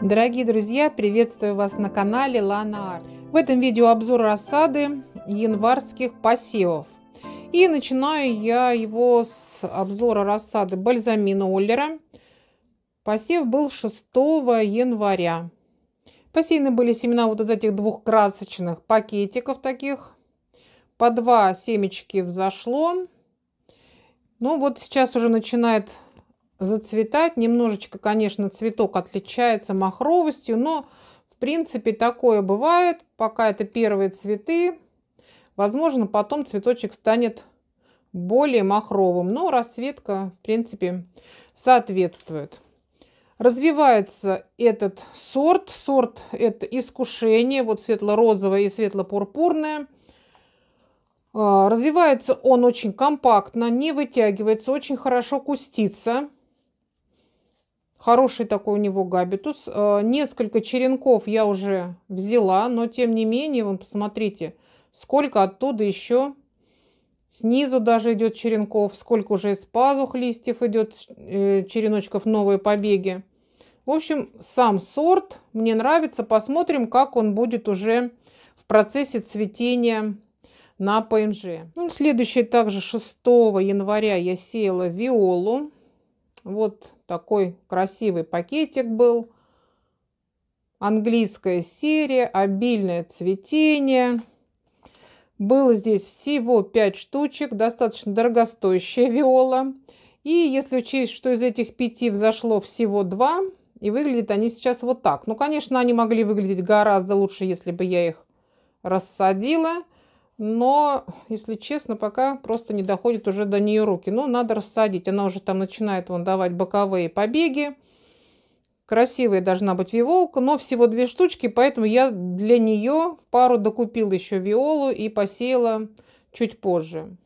Дорогие друзья, приветствую вас на канале Лана Арт. В этом видео обзор рассады январских посевов. И начинаю я его с обзора рассады бальзамина Оллера. Посев был 6 января. Посеяны были семена вот из этих двух красочных пакетиков таких. По два семечки взошло. Ну вот сейчас уже начинает зацветать. Немножечко, конечно, цветок отличается махровостью, но в принципе такое бывает. Пока это первые цветы, возможно, потом цветочек станет более махровым, но расцветка, в принципе, соответствует. Развивается этот сорт. Сорт – это искушение, вот светло-розовое и светло-пурпурное. А, развивается он очень компактно, не вытягивается, очень хорошо кустится – Хороший такой у него габитус. Э, несколько черенков я уже взяла, но тем не менее, вы посмотрите, сколько оттуда еще Снизу даже идет черенков, сколько уже из пазух листьев идет э, череночков новые побеги. В общем, сам сорт мне нравится. Посмотрим, как он будет уже в процессе цветения на ПМЖ. Ну, следующее также 6 января я сеяла виолу. Вот такой красивый пакетик был. Английская серия, обильное цветение. Было здесь всего 5 штучек, достаточно дорогостоящая виола. И если учесть, что из этих пяти взошло всего два, и выглядят они сейчас вот так. Ну, конечно, они могли выглядеть гораздо лучше, если бы я их рассадила но, если честно, пока просто не доходит уже до нее руки. Но ну, надо рассадить, она уже там начинает вон, давать боковые побеги. Красивая должна быть виолка, но всего две штучки, поэтому я для нее в пару докупил еще виолу и посеяла чуть позже.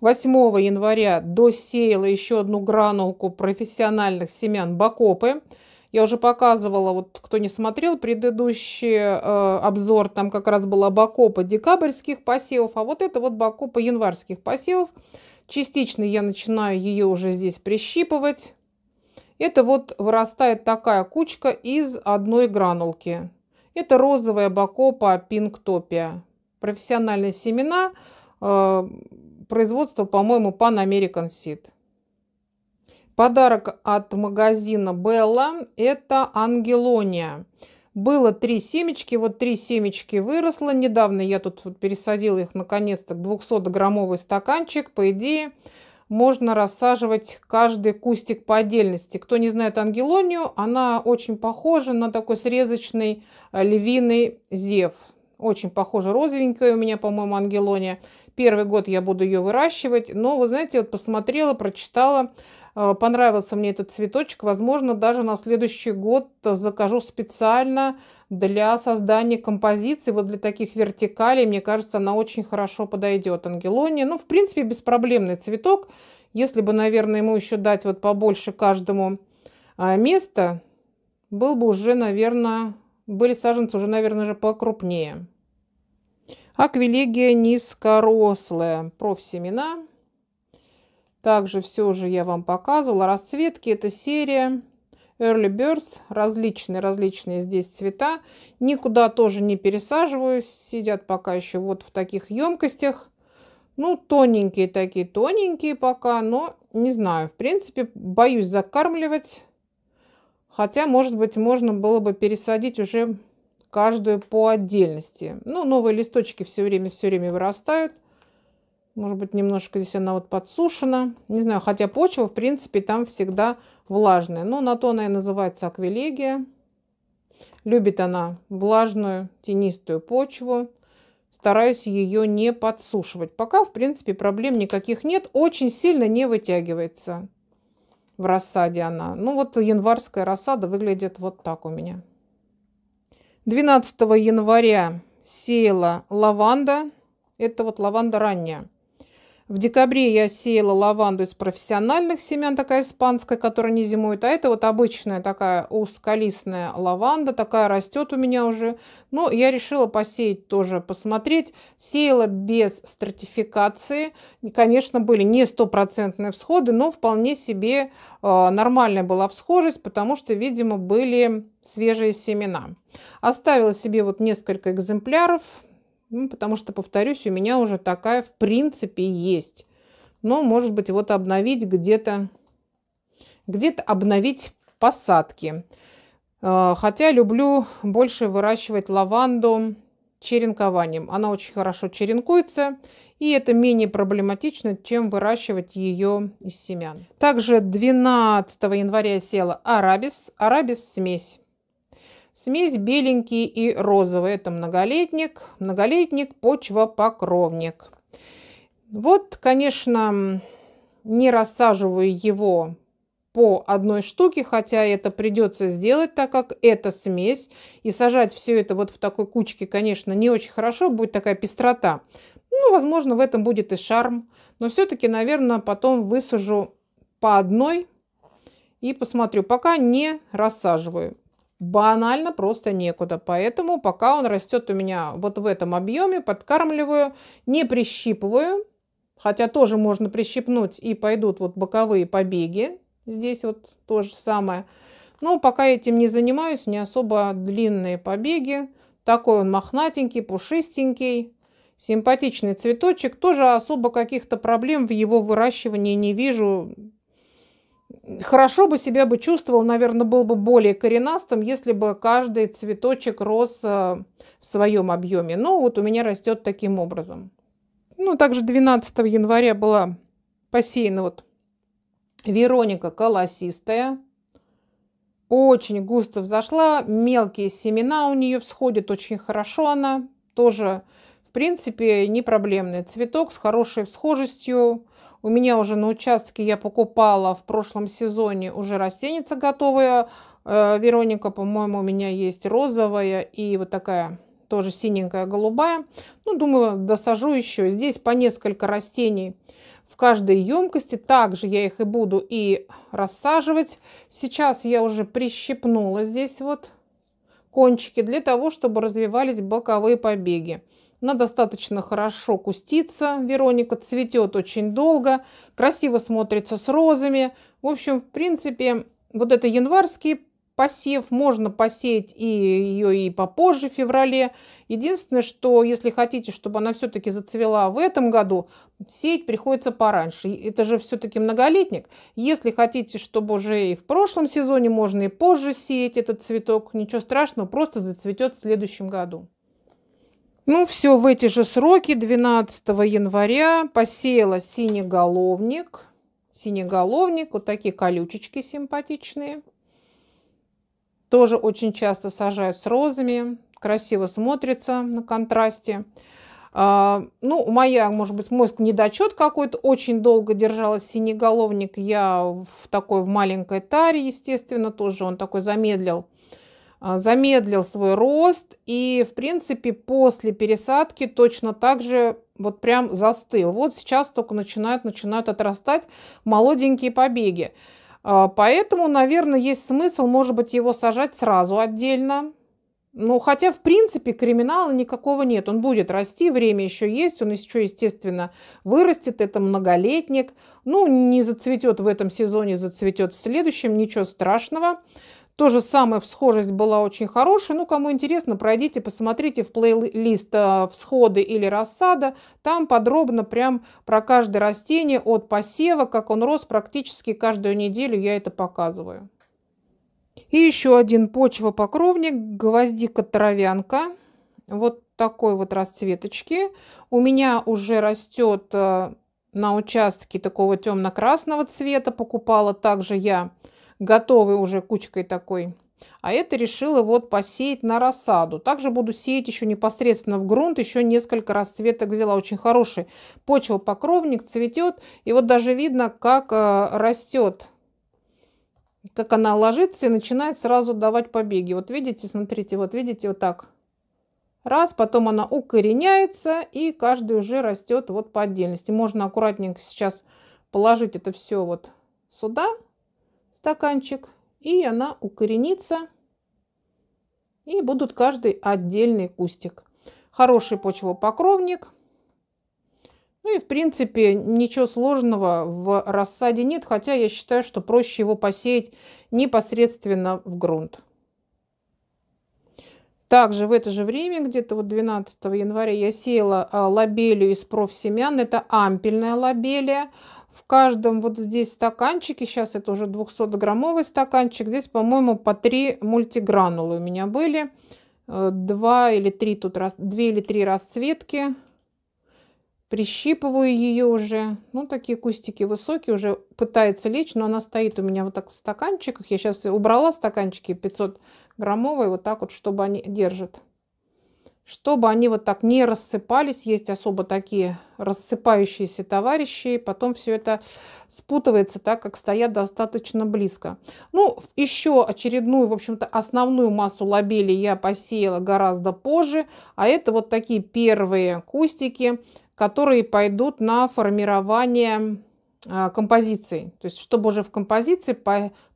8 января досеяла еще одну гранулку профессиональных семян бакопы. Я уже показывала, вот кто не смотрел предыдущий э, обзор, там как раз была бакопа декабрьских посевов, а вот это вот бакопа январских посевов. Частично я начинаю ее уже здесь прищипывать. Это вот вырастает такая кучка из одной гранулки. Это розовая бакопа пинктопия. Профессиональные семена, э, производство, по-моему, Pan American Seed. Подарок от магазина Белла – это ангелония. Было три семечки, вот три семечки выросло. Недавно я тут пересадила их наконец-то в 200-граммовый стаканчик. По идее, можно рассаживать каждый кустик по отдельности. Кто не знает ангелонию, она очень похожа на такой срезочный львиный зев – очень похожа розовенькая у меня, по-моему, ангелония. Первый год я буду ее выращивать. Но, вы знаете, вот посмотрела, прочитала, э, понравился мне этот цветочек. Возможно, даже на следующий год закажу специально для создания композиции, вот для таких вертикалей. Мне кажется, она очень хорошо подойдет, ангелония. Ну, в принципе, беспроблемный цветок. Если бы, наверное, ему еще дать вот побольше каждому а, места, был бы уже, наверное, были саженцы уже, наверное, же покрупнее. Аквилегия низкорослая. Профсемена. Также все же я вам показывала. Расцветки – это серия Early Birds. Различные-различные здесь цвета. Никуда тоже не пересаживаюсь. Сидят пока еще вот в таких емкостях. Ну, тоненькие такие, тоненькие пока, но не знаю. В принципе, боюсь закармливать. Хотя, может быть, можно было бы пересадить уже каждую по отдельности. Ну, новые листочки все время, все время вырастают. Может быть, немножко здесь она вот подсушена. Не знаю, хотя почва, в принципе, там всегда влажная. Но на то она и называется аквилегия. Любит она влажную, тенистую почву. Стараюсь ее не подсушивать. Пока, в принципе, проблем никаких нет. Очень сильно не вытягивается в рассаде она. Ну, вот январская рассада выглядит вот так у меня. 12 января сеяла лаванда. Это вот лаванда ранняя. В декабре я сеяла лаванду из профессиональных семян, такая испанская, которая не зимует. А это вот обычная такая узколистная лаванда, такая растет у меня уже. Но я решила посеять тоже, посмотреть. Сеяла без стратификации. конечно, были не стопроцентные всходы, но вполне себе а, нормальная была всхожесть, потому что, видимо, были свежие семена. Оставила себе вот несколько экземпляров, ну, потому что, повторюсь, у меня уже такая в принципе есть. Но, может быть, вот обновить где-то, где-то обновить посадки. А, хотя люблю больше выращивать лаванду черенкованием. Она очень хорошо черенкуется, и это менее проблематично, чем выращивать ее из семян. Также 12 января села арабис, арабис смесь. Смесь беленький и розовый – это многолетник, многолетник – покровник. Вот, конечно, не рассаживаю его по одной штуке, хотя это придется сделать, так как это смесь. И сажать все это вот в такой кучке, конечно, не очень хорошо, будет такая пестрота. Ну, возможно, в этом будет и шарм. Но все-таки, наверное, потом высажу по одной и посмотрю. Пока не рассаживаю банально просто некуда. Поэтому пока он растет у меня вот в этом объеме, подкармливаю, не прищипываю, хотя тоже можно прищипнуть и пойдут вот боковые побеги. Здесь вот то же самое. Но пока этим не занимаюсь, не особо длинные побеги. Такой он мохнатенький, пушистенький, симпатичный цветочек. Тоже особо каких-то проблем в его выращивании не вижу хорошо бы себя бы чувствовал, наверное, был бы более коренастым, если бы каждый цветочек рос э, в своем объеме. Но вот у меня растет таким образом. Ну, также 12 января была посеяна вот Вероника колосистая. Очень густо взошла, мелкие семена у нее всходят, очень хорошо она. Тоже, в принципе, не проблемный цветок с хорошей всхожестью у меня уже на участке я покупала в прошлом сезоне уже растеница готовая. Э, Вероника, по-моему, у меня есть розовая и вот такая тоже синенькая, голубая. Ну, думаю, досажу еще. Здесь по несколько растений в каждой емкости. Также я их и буду и рассаживать. Сейчас я уже прищипнула здесь вот кончики для того, чтобы развивались боковые побеги. Она достаточно хорошо кустится. Вероника цветет очень долго, красиво смотрится с розами. В общем, в принципе, вот это январские посев. Можно посеять и ее и попозже, в феврале. Единственное, что если хотите, чтобы она все-таки зацвела в этом году, сеять приходится пораньше. Это же все-таки многолетник. Если хотите, чтобы уже и в прошлом сезоне можно и позже сеять этот цветок, ничего страшного, просто зацветет в следующем году. Ну все, в эти же сроки, 12 января, посеяла синеголовник. Синеголовник, вот такие колючечки симпатичные – тоже очень часто сажают с розами. Красиво смотрится на контрасте. А, ну, моя, может быть, мой недочет какой-то. Очень долго держалась синеголовник. Я в такой в маленькой таре, естественно, тоже он такой замедлил а, замедлил свой рост и, в принципе, после пересадки точно так же вот прям застыл. Вот сейчас только начинают, начинают отрастать молоденькие побеги. А, поэтому, наверное, есть смысл, может быть, его сажать сразу отдельно. Ну, хотя, в принципе, криминала никакого нет. Он будет расти, время еще есть, он еще, естественно, вырастет, это многолетник. Ну, не зацветет в этом сезоне, зацветет в следующем, ничего страшного. То же самое всхожесть была очень хорошая. Ну, кому интересно, пройдите, посмотрите в плейлист э, «Всходы» или «Рассада». Там подробно прям про каждое растение от посева, как он рос практически каждую неделю я это показываю. И еще один почвопокровник, гвоздика-травянка. Вот такой вот расцветочки. У меня уже растет э, на участке такого темно-красного цвета. Покупала также я готовый уже кучкой такой. А это решила вот посеять на рассаду. Также буду сеять еще непосредственно в грунт, еще несколько расцветок взяла, очень хороший. почвопокровник, цветет, и вот даже видно, как э, растет, как она ложится и начинает сразу давать побеги. Вот видите, смотрите, вот видите, вот так. Раз, потом она укореняется, и каждый уже растет вот по отдельности. Можно аккуратненько сейчас положить это все вот сюда, стаканчик, и она укоренится, и будут каждый отдельный кустик. Хороший почвопокровник. Ну и, в принципе, ничего сложного в рассаде нет, хотя я считаю, что проще его посеять непосредственно в грунт. Также в это же время, где-то вот 12 января, я сеяла а, лабелию из профсемян. Это ампельная лабелия. В каждом вот здесь стаканчике, сейчас это уже 200-граммовый стаканчик, здесь, по-моему, по 3 мультигранулы у меня были. Э, два или три тут, две или три расцветки. Прищипываю ее уже. Ну, такие кустики высокие, уже пытается лечь, но она стоит у меня вот так в стаканчиках. Я сейчас убрала стаканчики 500-граммовые, вот так вот, чтобы они держат чтобы они вот так не рассыпались. Есть особо такие рассыпающиеся товарищи, и потом все это спутывается, так как стоят достаточно близко. Ну, еще очередную, в общем-то, основную массу лобели я посеяла гораздо позже, а это вот такие первые кустики, которые пойдут на формирование а, композиции. То есть, чтобы уже в композиции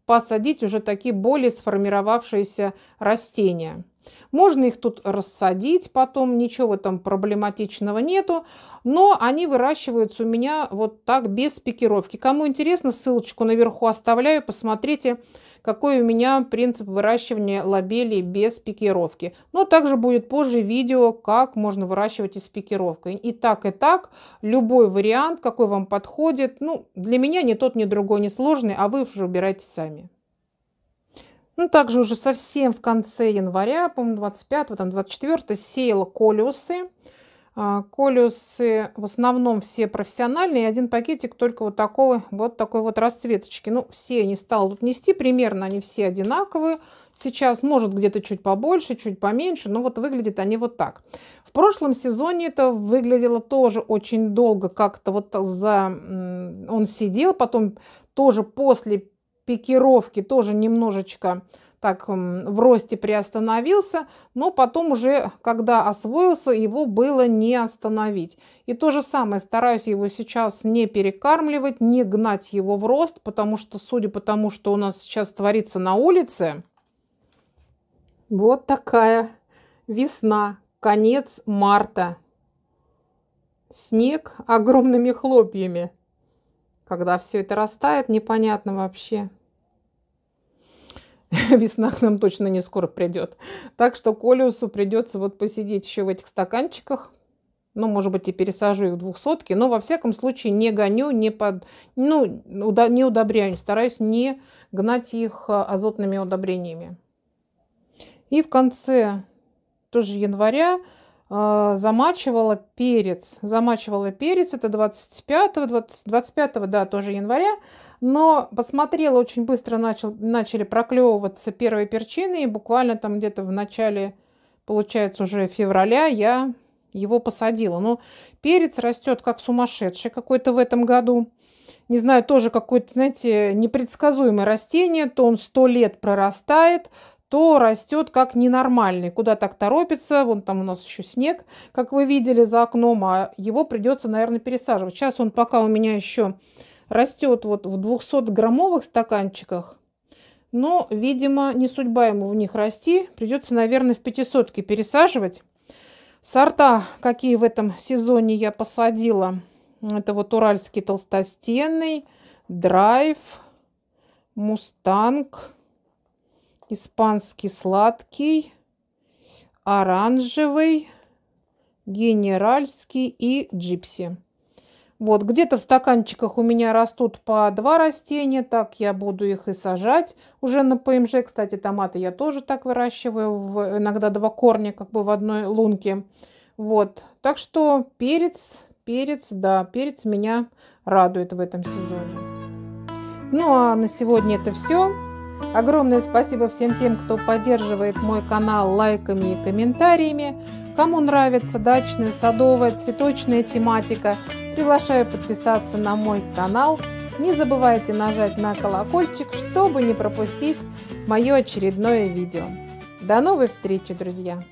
посадить уже такие более сформировавшиеся растения. Можно их тут рассадить потом, ничего в этом проблематичного нету, но они выращиваются у меня вот так без пикировки. Кому интересно, ссылочку наверху оставляю, посмотрите, какой у меня принцип выращивания лобелий без пикировки. Но также будет позже видео, как можно выращивать и с пикировкой. И так, и так, любой вариант, какой вам подходит. Ну, для меня ни тот, ни другой не сложный, а вы уже убирайте сами. Ну, также уже совсем в конце января, по-моему, 25-го, там 24-го, сеяла колюсы. А, колюсы в основном все профессиональные, один пакетик только вот такого, вот такой вот расцветочки. Ну, все не стал тут нести, примерно они все одинаковые. Сейчас, может, где-то чуть побольше, чуть поменьше, но вот выглядят они вот так. В прошлом сезоне это выглядело тоже очень долго, как-то вот за... Он сидел, потом тоже после пикировки тоже немножечко так в росте приостановился, но потом уже, когда освоился, его было не остановить. И то же самое, стараюсь его сейчас не перекармливать, не гнать его в рост, потому что, судя по тому, что у нас сейчас творится на улице, вот такая весна, конец марта. Снег огромными хлопьями. Когда все это растает, непонятно вообще. весна к нам точно не скоро придет. Так что Колиусу придется вот посидеть еще в этих стаканчиках. Ну, может быть, и пересажу их в двухсотки, но во всяком случае не гоню, не, под, ну, уда, не удобряю, стараюсь не гнать их а, азотными удобрениями. И в конце тоже января а, замачивала перец. Замачивала перец, это 25-го, 25-го, да, тоже января. Но посмотрела, очень быстро начал, начали проклевываться первые перчины, и буквально там где-то в начале, получается, уже февраля я его посадила. Но ну, перец растет как сумасшедший какой-то в этом году. Не знаю, тоже какое-то, знаете, непредсказуемое растение. То он сто лет прорастает, то растет как ненормальный. Куда так торопится, вон там у нас еще снег, как вы видели за окном, а его придется, наверное, пересаживать. Сейчас он пока у меня еще растет вот в 200-граммовых стаканчиках, но, видимо, не судьба ему в них расти, придется, наверное, в 500 пересаживать. Сорта, какие в этом сезоне я посадила, это вот уральский толстостенный, драйв, мустанг, испанский сладкий, оранжевый, генеральский и джипси. Вот, где-то в стаканчиках у меня растут по два растения, так я буду их и сажать уже на ПМЖ. Кстати, томаты я тоже так выращиваю, в, иногда два корня как бы в одной лунке. Вот, так что перец, перец, да, перец меня радует в этом сезоне. Ну а на сегодня это все. Огромное спасибо всем тем, кто поддерживает мой канал лайками и комментариями. Кому нравится дачная, садовая, цветочная тематика, приглашаю подписаться на мой канал. Не забывайте нажать на колокольчик, чтобы не пропустить мое очередное видео. До новой встречи, друзья!